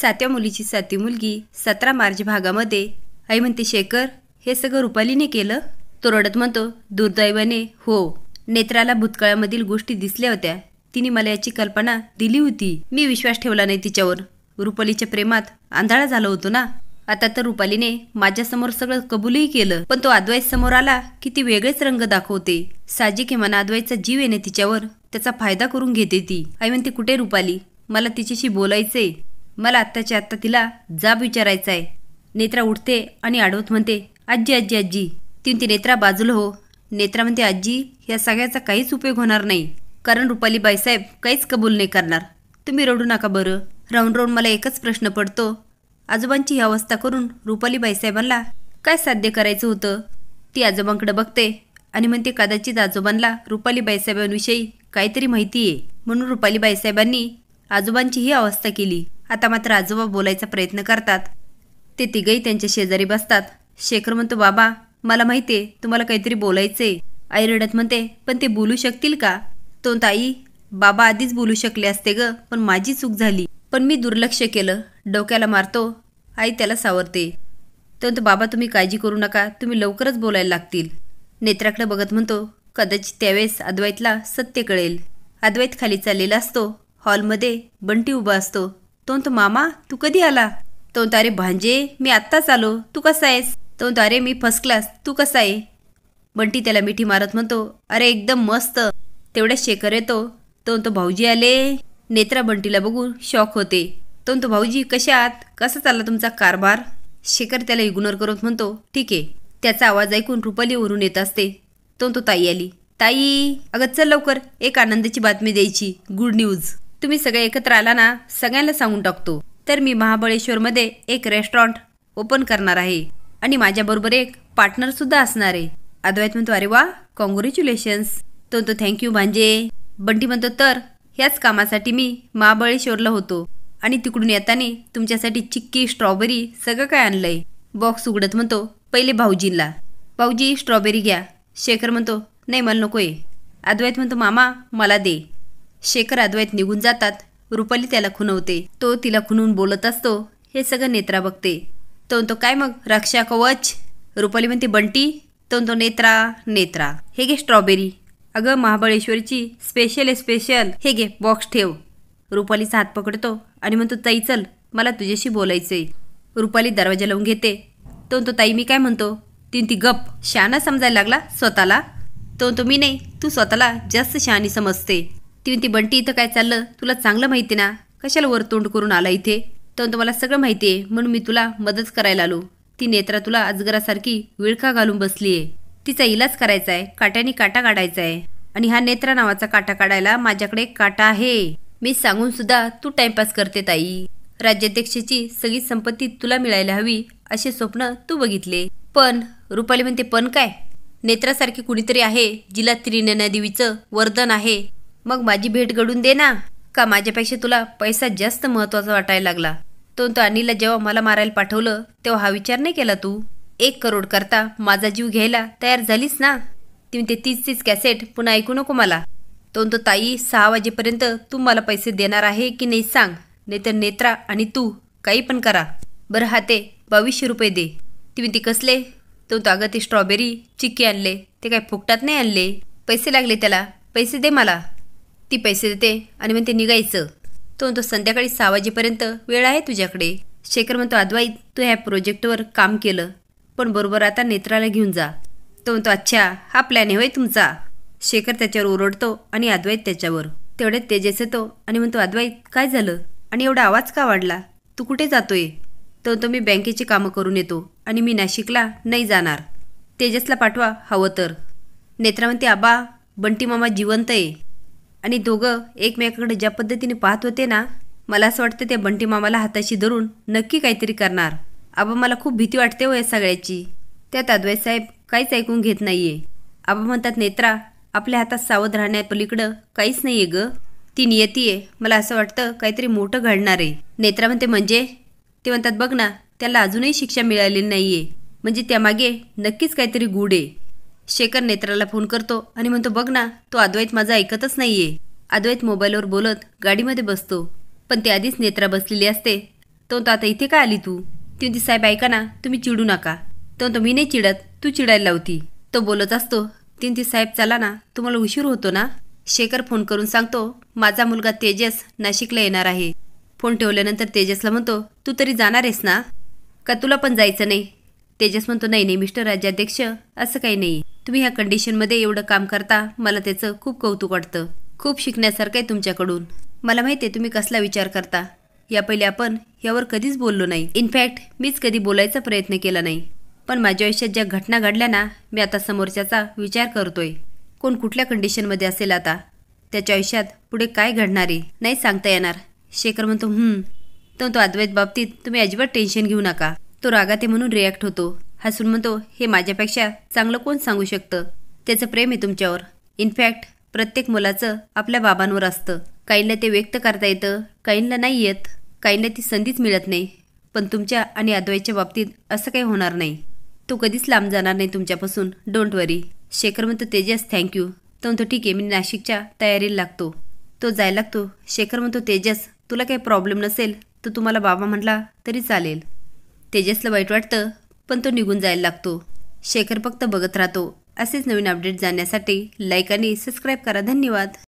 सातव्या मुलीची साती मुलगी सतरा मार्च भागामध्ये आई म्हणते शेखर हे सगळं रुपालीने केलं तो रडत म्हणतो दुर्दैवाने हो नेत्राला भूतकाळामधील गोष्टी दिसल्या होत्या तिने मला याची कल्पना दिली होती मी विश्वास ठेवला नाही तिच्यावर रुपालीच्या प्रेमात आंधळा झालो होतो ना आता तर रुपालीने माझ्यासमोर सगळं कबूलही केलं पण तो अद्वैत समोर आला की ती वेगळेच रंग दाखवते साजिक हे मना अद्वैतचा जीव येणे तिच्यावर त्याचा फायदा करून घेते ती आई म्हणते कुठे रुपाली मला तिच्याशी बोलायचंय मला आत्ताच्या आत्ता तिला जाब विचारायचा आहे नेत्रा उठते आणि आडवत म्हणते आजी आजी आजी ती नेत्रा बाजूला हो नेत्रा म्हणते आजी या सगळ्याचा काहीच उपयोग होणार नाही कारण रुपाली बाईसाहेब काहीच कबूल नाही करणार तुम्ही रडू नका बरं राहून राहून मला एकच प्रश्न पडतो आजोबांची ही अवस्था करून रुपाली बाईसाहेबांना काय साध्य करायचं होतं ती आजोबांकडे बघते आणि म्हणते कदाचित आजोबांना रुपाली बाईसाहेबांविषयी काहीतरी माहिती आहे म्हणून रुपाली बाईसाहेबांनी आजोबांची ही अवस्था केली आता मात्र आजोबा बोलायचा प्रयत्न करतात ते तिघही त्यांच्या शेजारी बसतात शेखर म्हणतो बाबा मला माहिती आहे तुम्हाला काहीतरी बोलायचंय आई रडत म्हणते पण ते बोलू शकतील का तो ताई बाबा आधीच बोलू शकले असते ग पण माझी चूक झाली पण मी दुर्लक्ष केलं डोक्याला मारतो आई त्याला सावरते तोंत बाबा तुम्ही काळजी करू नका तुम्ही लवकरच बोलायला लागतील नेत्राकडे बघत म्हणतो कदाचित त्यावेळेस अद्वैतला सत्य कळेल अद्वैत खाली चाललेला असतो हॉलमध्ये बंटी उभा असतो तो मामा तू कधी आला तो अरे भांजे मी आत्ताच आलो तू कसा आहेस तो अरे मी फर्स्ट क्लास तू कसा आहे बंटी त्याला मिठी मारत म्हणतो अरे एकदम मस्त तेवढ्या शेखर येतो तो भाऊजी आले नेत्रा बंटीला बघून शॉक होते तो भाऊजी कशा आहात कसा चालला तुमचा कारभार शेखर त्याला इग्नोर करत म्हणतो ठीक आहे त्याचा आवाज ऐकून रुपाली वरून येत असते तो ताई आली ताई अगं चल लवकर एक आनंदाची बातमी द्यायची गुड न्यूज तुम्ही सगळे एकत्र आला ना सगळ्यांना सांगून टाकतो तर मी महाबळेश्वरमध्ये एक रेस्टॉरंट ओपन करणार आहे आणि माझ्याबरोबर एक पार्टनर सुद्धा असणार आहे अद्वैत म्हणतो अरे वा कॉंग्रॅच्युलेशन्स तो तो थँक्यू भांजे बंटी म्हणतो तर ह्याच कामासाठी मी महाबळेश्वरला होतो आणि तिकडून येताना तुमच्यासाठी चिक्की स्ट्रॉबेरी सगळं काय आणलंय बॉक्स उघडत म्हणतो पहिले भाऊजींला भाऊजी स्ट्रॉबेरी घ्या शेखर म्हणतो नाही मला नकोय अद्वैत म्हणतो मामा मला दे शेखर अद्वैत निघून जातात रुपाली त्याला खुनवते तो तिला खुनून बोलत असतो हे सगळं नेत्रा बघते तो तो काय मग रक्षा कवच रुपाली म्हणते बंटी तो तो नेत्रा नेत्रा हे घे स्ट्रॉबेरी अगं महाबळेश्वरची स्पेशल आहे स्पेशल हे घे बॉक्स ठेव रुपालीचा हात पकडतो आणि म्हणतो ताई चल मला तुझ्याशी बोलायचं आहे रुपाली दरवाजा लावून घेते तो तो ताई मी काय म्हणतो तीन ती गप शाना समजायला लागला स्वतःला तो तो मी नाही तू स्वतःला जास्त शहाणी समजते ती बंटी इथं काय चाललं तुला चांगलं माहिती ना कशाला वर तोंड करून आला इथे तर मला सगळं माहिती आहे म्हणून मी तुला मदत करायला आलो ती नेत्रा तुला अजगरासारखी विळखा घालून बसली आहे तिचा इलाज करायचा आहे काट्याने काटा काढायचा आहे आणि हा नेत्रा नावाचा काटा काढायला माझ्याकडे काटा आहे मी सांगून सुद्धा तू टाइमपास करते ताई राज्याध्यक्षाची सगळी संपत्ती तुला मिळायला हवी असे स्वप्न तू बघितले पण रुपाली म्हणते पण काय नेत्रासारखी कुणीतरी आहे जिला त्रिनेना देवीचं वरदान आहे मग माझी भेट घडून दे ना का माझ्यापेक्षा तुला पैसा जास्त महत्त्वाचा वाटायला लागला तो तो अनिलला जेव्हा मला मारायला पाठवलं तेव्हा हा विचार नाही केला तू एक करोड करता माझा जीव घ्यायला तयार झालीस ना तुम्ही ते तीस तीच कॅसेट पुन्हा ऐकू नको मला तो तो ताई सहा वाजेपर्यंत तू मला पैसे देणार आहे की नाही सांग नाहीतर नेत्रा आणि तू काही पण करा बरं हा ते बावीसशे रुपये दे तुम्ही ते कसले तो तो अगं ते स्ट्रॉबेरी चिक्की आणले ते काय फुकटात नाही आणले पैसे लागले त्याला पैसे दे मला ती पैसे देते आणि म्हणते निघायचं तो म्हणतो संध्याकाळी सहा वाजेपर्यंत वेळ आहे तुझ्याकडे शेखर म्हणतो अद्वाई तू ह्या प्रोजेक्टवर काम केलं पण बरोबर आता नेत्राला घेऊन जा तो म्हणतो अच्छा हा प्लॅन आहे तुमचा शेखर त्याच्यावर ओरडतो आणि अद्वैत त्याच्यावर तेवढ्यात तेजस येतो आणि म्हणतो अद्वैत काय झालं आणि एवढा आवाज का वाढला तू कुठे जातोय तो म्हणतो मी बँकेची कामं करून येतो आणि मी नाशिकला नाही जाणार तेजसला पाठवा हवं तर नेत्रा म्हणते आबा बंटी मामा जिवंत आहे आणि दोघं एकमेकाकडे ज्या पद्धतीने पाहत होते ना मला असं वाटतं त्या बंटी मामाला हाताशी धरून नक्की काहीतरी करणार आबा मला खूप भीती वाटते हो या सगळ्याची त्यात अद्वैत साहेब काहीच ऐकून घेत नाहीये आबा म्हणतात नेत्रा आपल्या हातात सावध राहण्यापलीकडं काहीच नाहीये ग ती नियतीये मला असं वाटतं काहीतरी मोठं घडणार आहे नेत्रा म्हणते म्हणजे ते म्हणतात बघ ना त्याला अजूनही शिक्षा मिळालेली नाहीये म्हणजे त्यामागे नक्कीच काहीतरी गूढ आहे शेखर नेत्राला फोन करतो आणि म्हणतो बघ ना तो अद्वैत माझा ऐकतच नाहीये अद्वैत मोबाईलवर बोलत गाडीमध्ये बसतो पण ते आधीच नेत्रा बसलेली असते तो आता इथे काय आली तू ती साहेब ऐका ना तुम्ही चिडू नका तो तो मी नाही चिडत तू चिडायला लावती तो बोलत असतो तिंती साहेब चला ना तुम्हाला उशीर होतो ना शेखर फोन करून सांगतो माझा मुलगा तेजस नाशिकला येणार आहे फोन ठेवल्यानंतर तेजसला म्हणतो तू तरी जाणार आहेस ना का तुला पण जायचं नाही तेजस म्हणतो नाही नाही मिस्टर राज्याध्यक्ष असं काही नाही तुम्ही ह्या कंडिशनमध्ये एवढं काम करता मला त्याचं खूप कौतुक वाटतं खूप शिकण्यासारखं आहे तुमच्याकडून मला माहिती आहे तुम्ही कसला विचार करता या पहिले आपण यावर कधीच बोललो नाही इनफॅक्ट मीच कधी बोलायचा प्रयत्न केला नाही पण माझ्या आयुष्यात ज्या घटना घडल्या ना मी आता समोरच्याचा विचार करतोय कोण कुठल्या कंडिशनमध्ये असेल आता त्याच्या आयुष्यात पुढे काय घडणार आहे नाही सांगता येणार शेखर म्हणतो तर तो अद्वैत बाबतीत तुम्ही अजिबात टेन्शन घेऊ नका तो रागाते म्हणून रिॲक्ट होतो हसून म्हणतो हे माझ्यापेक्षा चांगलं कोण सांगू शकतं त्याचं प्रेम आहे तुमच्यावर इनफॅक्ट प्रत्येक मुलाचं आपल्या बाबांवर असतं काहींना ते व्यक्त करता येतं काहींना नाही येत काहींना ती संधीच मिळत नाही पण तुमच्या आणि अद्वैतच्या बाबतीत असं काही होणार नाही तो कधीच लांब जाणार नाही तुमच्यापासून डोंट वरी शेखर म्हणतो तेजस थँक्यू तो म्हणतो ठीक आहे मी नाशिकच्या तयारीला लागतो तो जायला लागतो शेखर म्हणतो तेजस तुला काही प्रॉब्लेम नसेल तर तुम्हाला बाबा म्हटला तरी चालेल तेजसला वाईट वाटतं पण तो निघून जायला लागतो शेखर फक्त बघत राहतो असेच नवीन अपडेट जाण्यासाठी लाईक आणि सबस्क्राईब करा धन्यवाद